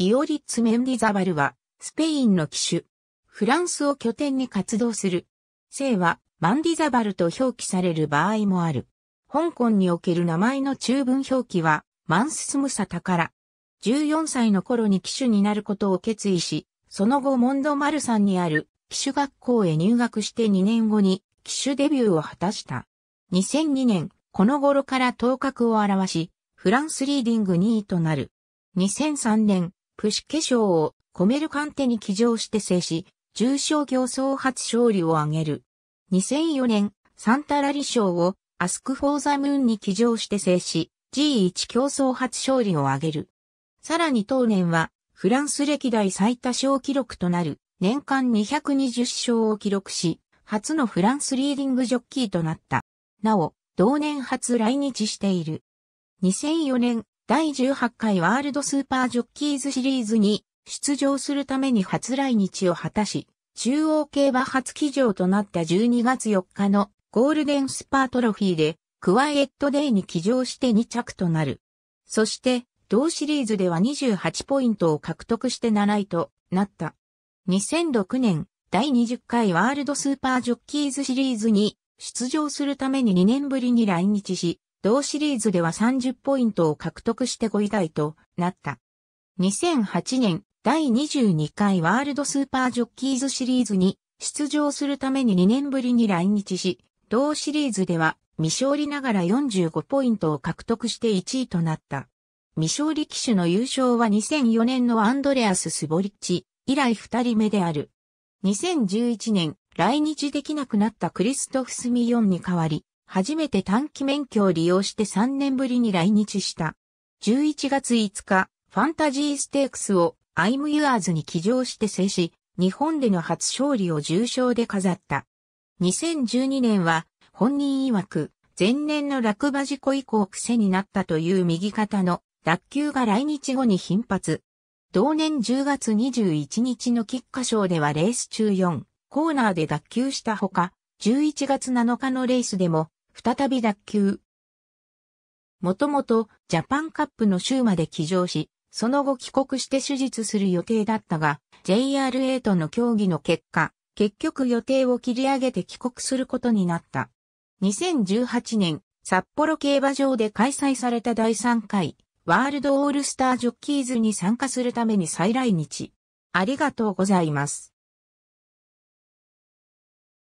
イオリッツ・メンディザバルは、スペインの騎手。フランスを拠点に活動する。姓は、マンディザバルと表記される場合もある。香港における名前の中文表記は、マンススムサタから。14歳の頃に騎手になることを決意し、その後モンドマルさんにある騎手学校へ入学して2年後に騎手デビューを果たした。2002年、この頃から頭角を表し、フランスリーディング2位となる。2003年、プシケ賞をコメルカンテに騎乗して制し、重賞競争初勝利を挙げる。2004年、サンタラリ賞をアスクフォーザムーンに騎乗して制し、G1 競争初勝利を挙げる。さらに当年は、フランス歴代最多勝記録となる年間220勝を記録し、初のフランスリーディングジョッキーとなった。なお、同年初来日している。2004年、第18回ワールドスーパージョッキーズシリーズに出場するために初来日を果たし、中央競馬初騎乗となった12月4日のゴールデンスパートロフィーでクワイエットデイに騎乗して2着となる。そして、同シリーズでは28ポイントを獲得して7位となった。2006年、第20回ワールドスーパージョッキーズシリーズに出場するために2年ぶりに来日し、同シリーズでは30ポイントを獲得して5位台となった。2008年第22回ワールドスーパージョッキーズシリーズに出場するために2年ぶりに来日し、同シリーズでは未勝利ながら45ポイントを獲得して1位となった。未勝利騎手の優勝は2004年のアンドレアス・スボリッチ以来2人目である。2011年来日できなくなったクリストフスミヨンに代わり、初めて短期免許を利用して3年ぶりに来日した。11月5日、ファンタジーステークスをアイムユアーズに起乗して制し、日本での初勝利を重賞で飾った。2012年は本人曰く前年の落馬事故以降癖になったという右肩の脱臼が来日後に頻発。同年10月21日の菊花賞ではレース中4コーナーで脱臼したほか、11月7日のレースでも再び脱臼。もともとジャパンカップの週まで騎乗し、その後帰国して手術する予定だったが、JRA との協議の結果、結局予定を切り上げて帰国することになった。2018年、札幌競馬場で開催された第3回、ワールドオールスタージョッキーズに参加するために再来日。ありがとうございます。